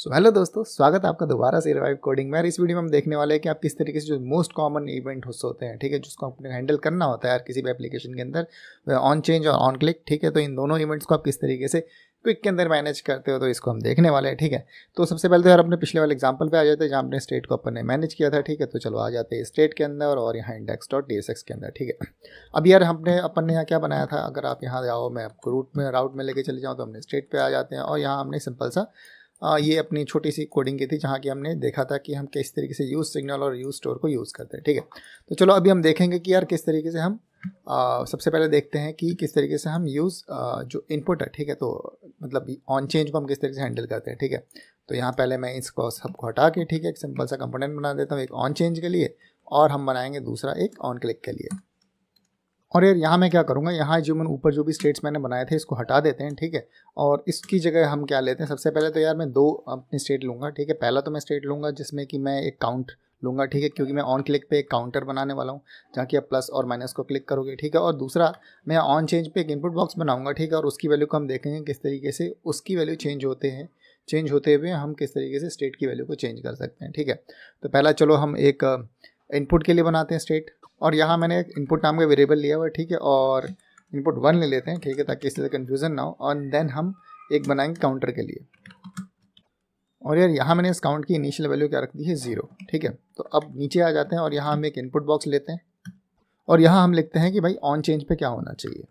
so hello दोस्तों स्वागत है आपका दोबारा से रिवाइव कोडिंग में इस वीडियो में हम देखने वाले हैं कि आप किस तरीके से जो मोस्ट कॉमन इवेंट होते हैं ठीक है जिसको आपने हैंडल करना होता है यार किसी भी एप्लीकेशन के अंदर ऑन चेंज और ऑन क्लिक ठीक है तो इन दोनों इवेंट्स को आप किस तरीके से क्विक के अंदर मैनेज करते हो तो इसको हम देखने वाले हैं ठीक है तो सबसे पहले तो यार अपने पिछले वाले एग्जाम्पल पे आ जाते हैं जहाँ अपने स्टेट को अपन ने मैनेज किया था ठीक है तो चलो आ जाते हैं स्टेट के अंदर और यहाँ इंडेक्स डॉट डी के अंदर ठीक है अब यार हमने अपन ने यहाँ क्या बनाया था अगर आप यहाँ जाओ मैं आपको रूट में राउट में लेके चले जाऊँ तो हमने स्टेट पर आ जाते हैं और यहाँ हमने सिंपल सा ये अपनी छोटी सी कोडिंग की थी जहाँ की हमने देखा था कि हम किस तरीके से यूज़ सिग्नल और यूज़ स्टोर को यूज़ करते हैं ठीक है तो चलो अभी हम देखेंगे कि यार किस तरीके से हम आ, सबसे पहले देखते हैं कि किस तरीके से हम यूज़ जो इनपुट है ठीक है तो मतलब ऑन चेंज को हम किस तरीके से हैंडल करते हैं ठीक है तो यहाँ पहले मैं इसको सबको हटा के ठीक है एक सिंपल सा कंपोनेंट बना देता हूँ एक ऑन चेंज के लिए और हम बनाएंगे दूसरा एक ऑन क्लिक के लिए और यार यहाँ मैं क्या करूँगा यहाँ जो मैंने ऊपर जो भी स्टेट्स मैंने बनाए थे इसको हटा देते हैं ठीक है और इसकी जगह हम क्या लेते हैं सबसे पहले तो यार मैं दो अपनी स्टेट लूँगा ठीक है पहला तो मैं स्टेट लूँगा जिसमें कि मैं एक काउंट लूँगा ठीक है क्योंकि मैं ऑन क्लिक पे एक काउंटर बनाने वाला हूँ जहाँ कि आप प्लस और माइनस को क्लिक करोगे ठीक है और दूसरा मैं ऑन चेंज पे एक इनपुट बॉक्स बनाऊँगा ठीक है और उसकी वैल्यू को हम देखेंगे किस तरीके से उसकी वैल्यू चेंज होते हैं चेंज होते हुए हम किस तरीके से स्टेट की वैल्यू को चेंज कर सकते हैं ठीक है तो पहला चलो हम एक इनपुट के लिए बनाते हैं स्टेट और यहाँ मैंने एक इनपुट नाम का वेरिएबल लिया हुआ है ठीक है और इनपुट वन ले लेते हैं ठीक है ताकि इससे कन्फ्यूज़न ना हो और देन हम एक बनाएंगे काउंटर के लिए और यार यहाँ मैंने इस काउंट की इनिशियल वैल्यू क्या रख दी है ज़ीरो ठीक है तो अब नीचे आ जाते हैं और यहाँ हम एक इनपुट बॉक्स लेते हैं और यहाँ हम लिखते हैं कि भाई ऑन चेंज पे क्या होना चाहिए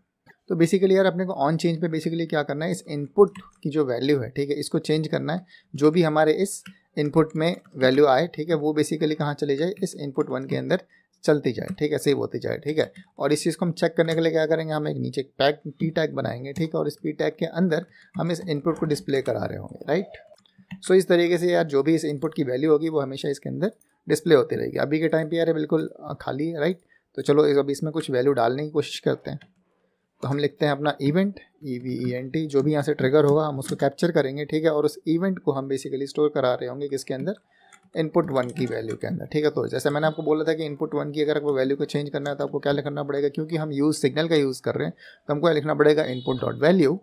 तो बेसिकली यार अपने को ऑन चेंज पे बेसिकली क्या करना है इस इनपुट की जो वैल्यू है ठीक है इसको चेंज करना है जो भी हमारे इस इनपुट में वैल्यू आए ठीक है वो बेसिकली कहाँ चले जाए इस इनपुट वन के अंदर चलती जाए ठीक है सेव होती जाए ठीक है और इस चीज़ को हम चेक करने के लिए क्या करेंगे हम एक नीचे पैक पी टैग बनाएंगे ठीक है और इस पी टैग के अंदर हम इस इनपुट को डिस्प्ले करा रहे होंगे राइट सो इस तरीके से यार जो भी इस इनपुट की वैल्यू होगी वो हमेशा इसके अंदर डिस्प्ले होती रहेगी अभी के टाइम पर यार बिल्कुल खाली है राइट तो चलो अभी इसमें कुछ वैल्यू डालने की कोशिश करते हैं तो हम लिखते हैं अपना event E V E N T जो भी यहाँ से ट्रिगर होगा हम उसको कैप्चर करेंगे ठीक है और उस इवेंट को हम बेसिकली स्टोर करा रहे होंगे किसके अंदर इनपुट वन की वैल्यू के अंदर ठीक है तो जैसे मैंने आपको बोला था कि इनपुट वन की अगर आपको वैल्यू को चेंज करना है तो आपको क्या लिखना पड़ेगा क्योंकि हम यूज़ सिग्नल का यूज़ कर रहे हैं तो हमको क्या लिखना पड़ेगा इनपुट डॉट वैल्यू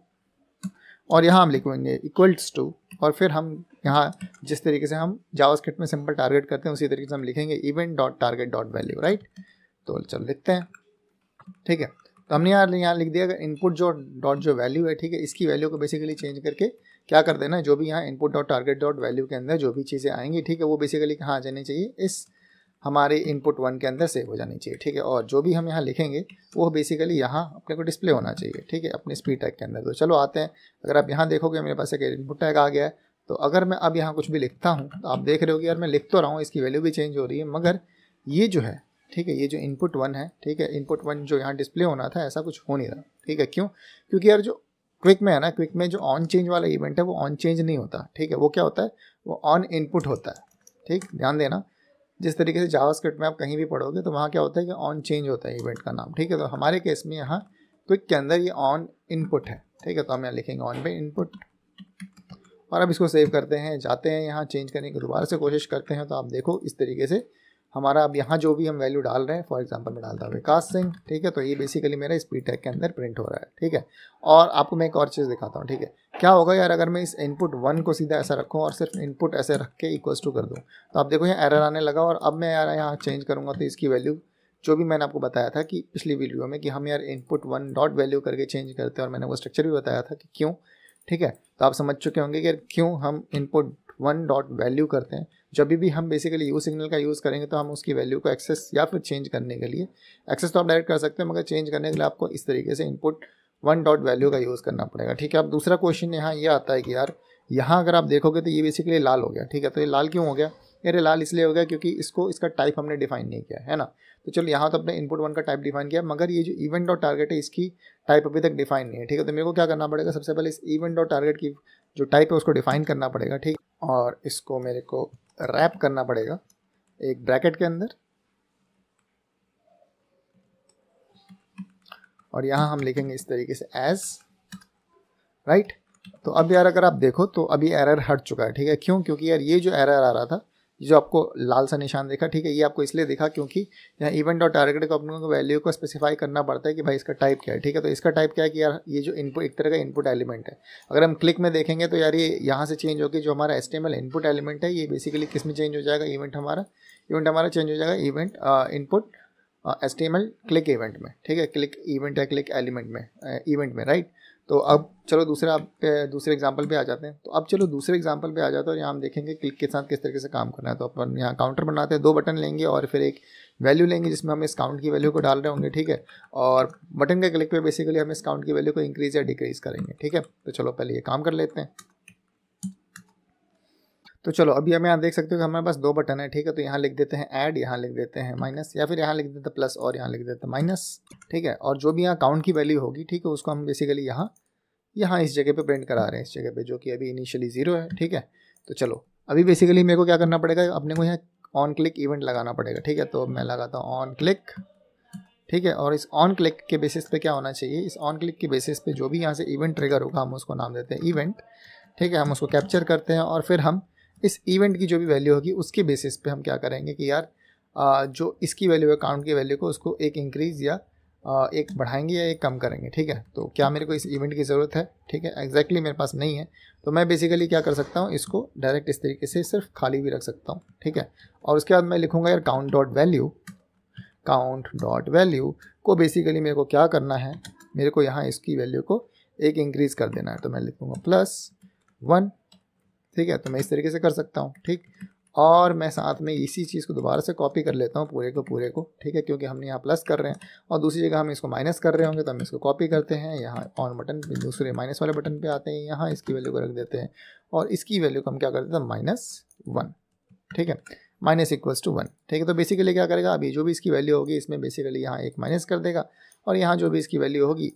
और यहाँ हम लिखेंगे इक्वल्स टू और फिर हम यहाँ जिस तरीके से हम जावास्क्रिप्ट में सिंपल टारगेट करते हैं उसी तरीके से हम लिखेंगे event dot target dot value right तो चलो लिखते हैं ठीक है तो हमने यहाँ यहाँ लिख दिया इनपुट जो डॉट जो वैल्यू है ठीक है इसकी वैल्यू को बेसिकली चेंज करके क्या कर देना है जो भी यहाँ input dot target dot value के अंदर जो भी चीज़ें आएंगी ठीक है वो बेसिकली कहाँ आ जानी चाहिए इस हमारे इनपुट वन के अंदर सेव हो जानी चाहिए ठीक है और जो भी हम यहाँ लिखेंगे वो बेसिकली यहाँ अपने को डिस्प्ले होना चाहिए ठीक है अपने स्पीड टैग के अंदर तो चलो आते हैं अगर आप यहाँ देखोगे मेरे पास एक इनपुट टैग आ गया है तो अगर मैं अब यहाँ कुछ भी लिखता हूँ तो आप देख रहे हो कि यार मैं लिख तो रहा हूँ इसकी वैल्यू भी चेंज हो रही है मगर ये जो है ठीक है ये जो इनपुट वन है ठीक है इनपुट वन जो यहाँ डिस्प्ले होना था ऐसा कुछ हो नहीं रहा ठीक है क्यों क्योंकि यार जो क्विक में है ना क्विक में जो ऑन चेंज वाला इवेंट है वो ऑन चेंज नहीं होता ठीक है वो क्या होता है वो ऑन इनपुट होता है ठीक ध्यान देना जिस तरीके से जावास्क्रिप्ट में आप कहीं भी पढ़ोगे तो वहाँ क्या होता है कि ऑन चेंज होता है इवेंट का नाम ठीक है तो हमारे केस में यहाँ क्विक के अंदर ये ऑन इनपुट है ठीक है तो हम यहाँ लिखेंगे ऑन पे इनपुट और अब इसको सेव करते हैं जाते हैं यहाँ चेंज करने की दोबारा से कोशिश करते हैं तो आप देखो इस तरीके से हमारा अब यहाँ जो भी हम वैल्यू डाल रहे हैं फॉर एग्जांपल मैं डालता हूँ विकास सिंह ठीक है तो ये बेसिकली मेरा स्पीड टैग के अंदर प्रिंट हो रहा है ठीक है और आपको मैं एक और चीज़ दिखाता हूँ ठीक है क्या होगा यार अगर मैं इस इनपुट वन को सीधा ऐसा रखूँ और सिर्फ इनपुट ऐसे रख के इक्वल टू कर दूँ तो आप देखो यहाँ एरर आने लगा और अब मैं यार यहाँ चेंज करूँगा तो इसकी वैल्यू जो भी मैंने आपको बताया था कि पिछली वीडियो में कि हम यार इनपुट वन डॉट वैल्यू करके चेंज करते हैं और मैंने वो स्ट्रक्चर भी बताया था कि क्यों ठीक है तो आप समझ चुके होंगे कि क्यों हम इनपुट वन डॉट वैल्यू करते हैं जब भी हम बेसिकली यू सिग्नल का यूज़ करेंगे तो हम उसकी वैल्यू को एक्सेस या फिर चेंज करने के लिए एक्सेस तो आप डायरेक्ट कर सकते हैं मगर चेंज करने के लिए आपको इस तरीके से इनपुट वन डॉट वैल्यू का यूज़ करना पड़ेगा ठीक है अब दूसरा क्वेश्चन यहाँ ये आता है कि यार यहाँ अगर आप देखोगे तो ये बेसिकली लाल हो गया ठीक है तो ये लाल क्यों हो गया अरे लाल इसलिए हो गया क्योंकि इसको इसका टाइप हमने डिफाइन नहीं किया है ना तो चलो यहाँ तो अपने इनपुट वन का टाइप डिफाइन किया मगर ये जो इवेंट डॉट टारगेट है इसकी टाइप अभी तक डिफाइन नहीं है ठीक है तो मेरे को क्या करना पड़ेगा सबसे पहले इस इवेंट और टारगेट की जो टाइप है उसको डिफाइन करना पड़ेगा ठीक और इसको मेरे को रैप करना पड़ेगा एक ब्रैकेट के अंदर और यहाँ हम लिखेंगे इस तरीके से एज राइट तो अब यार अगर आप देखो तो अभी एरर हट चुका है ठीक है क्यों क्योंकि यार ये जो एरर आ रहा था जो आपको लाल सा निशान देखा ठीक है ये आपको इसलिए देखा क्योंकि यहाँ इवेंट और टारगेट को अपने वैल्यू को स्पेसिफाई करना पड़ता है कि भाई इसका टाइप क्या है ठीक है तो इसका टाइप क्या है कि यार ये जो इनपुट एक तरह का इनपुट एलिमेंट है अगर हम क्लिक में देखेंगे तो यार ये यहाँ से चेंज होगी जो हमारा एस इनपुट एलिमेंट है ये बेसिकली किस में चेंज हो जाएगा इवेंट हमारा इवेंट हमारा चेंज हो जाएगा event input as click event में ठीक है क्लिक इवेंट या क्लिक एलिमेंट में इवेंट uh, में राइट तो अब चलो दूसरे आप पे दूसरे एग्जाम्पल पे आ जाते हैं तो अब चलो दूसरे एग्जाम्पल पे आ जाते हैं और यहाँ हम देखेंगे क्लिक के साथ किस तरीके से काम करना है तो अपन यहाँ काउंटर बनाते हैं दो बटन लेंगे और फिर एक वैल्यू लेंगे जिसमें हम इस काउंट की वैल्यू को डाल रहे होंगे ठीक है और बटन के क्लिक पर बेसिकली हम इस काउंट की वैल्यू को इंक्रीज या डिक्रीज करेंगे ठीक है तो चलो पहले ये काम कर लेते हैं तो चलो अभी हम यहाँ देख सकते हो कि हमारे पास दो बटन है ठीक है तो यहाँ लिख देते हैं ऐड यहाँ लिख देते हैं माइनस या फिर यहाँ लिख देते हैं प्लस और यहाँ लिख देते हैं माइनस ठीक है और जो भी यहाँ काउंट की वैल्यू होगी ठीक है उसको हम बेसिकली यहाँ यहाँ इस जगह पे प्रिंट करा रहे हैं इस जगह पे जो कि अभी इनिशियली ज़ीरो है ठीक है तो चलो अभी बेसिकली मेरे को क्या करना पड़ेगा अपने को यहाँ ऑन क्लिक इवेंट लगाना पड़ेगा ठीक है तो मैं लगाता हूँ ऑन क्लिक ठीक है और इस ऑन क्लिक के बेसिस पे क्या होना चाहिए इस ऑन क्लिक के बेसिस पे जो भी यहाँ से इवेंट ट्रिगर होगा हम उसको नाम देते हैं इवेंट ठीक है हम उसको कैप्चर करते हैं और फिर हम इस इवेंट की जो भी वैल्यू होगी उसके बेसिस पे हम क्या करेंगे कि यार जो इसकी वैल्यू है काउंट की वैल्यू को उसको एक इंक्रीज या एक बढ़ाएंगे या एक कम करेंगे ठीक है तो क्या मेरे को इस इवेंट की ज़रूरत है ठीक है एग्जैक्टली exactly मेरे पास नहीं है तो मैं बेसिकली क्या कर सकता हूँ इसको डायरेक्ट इस तरीके से सिर्फ खाली भी रख सकता हूँ ठीक है और उसके बाद मैं लिखूँगा यार count dot value count dot value को बेसिकली मेरे को क्या करना है मेरे को यहाँ इसकी वैल्यू को एक इंक्रीज़ कर देना है तो मैं लिखूँगा प्लस वन ठीक है तो मैं इस तरीके से कर सकता हूँ ठीक और मैं साथ में इसी चीज़ को दोबारा से कॉपी कर लेता हूँ पूरे को पूरे को ठीक है क्योंकि हमने यहाँ प्लस कर रहे हैं और दूसरी जगह हम इसको माइनस कर रहे होंगे तो हम इसको कॉपी करते हैं यहाँ ऑन बटन पे दूसरे माइनस वाले बटन पे आते हैं यहाँ इसकी वैल्यू को रख देते हैं और इसकी वैल्यू को हम क्या कर देते हैं माइनस वन ठीक है माइनस इक्वल्स टू वन ठीक है तो बेसिकली क्या करेगा अभी जो भी इसकी वैल्यू होगी इसमें बेसिकली यहाँ एक माइनस कर देगा और यहाँ जो भी इसकी वैल्यू होगी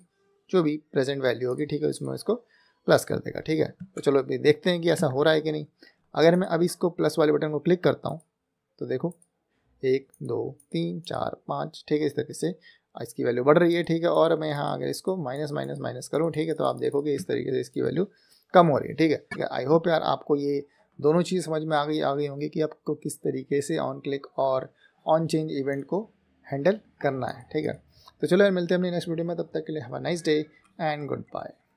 जो भी प्रेजेंट वैल्यू होगी ठीक है उसमें इसको प्लस कर देगा ठीक है तो चलो अभी देखते हैं कि ऐसा हो रहा है कि नहीं अगर मैं अभी इसको प्लस वाले बटन को क्लिक करता हूँ तो देखो एक दो तीन चार पाँच ठीक है इस तरीके से इसकी वैल्यू बढ़ रही है ठीक है और मैं यहाँ अगर इसको माइनस माइनस माइनस करूँ ठीक है तो आप देखोगे इस तरीके से इसकी वैल्यू कम हो रही है ठीक है आई होप यार आपको ये दोनों चीज़ समझ में आ गई आ गई होंगी कि आपको किस तरीके से ऑन क्लिक और ऑन चेंज इवेंट को हैंडल करना है ठीक है तो चलो यार मिलते हैं अपने नेक्स्ट वीडियो में तब तक के लिए have a nice day and good bye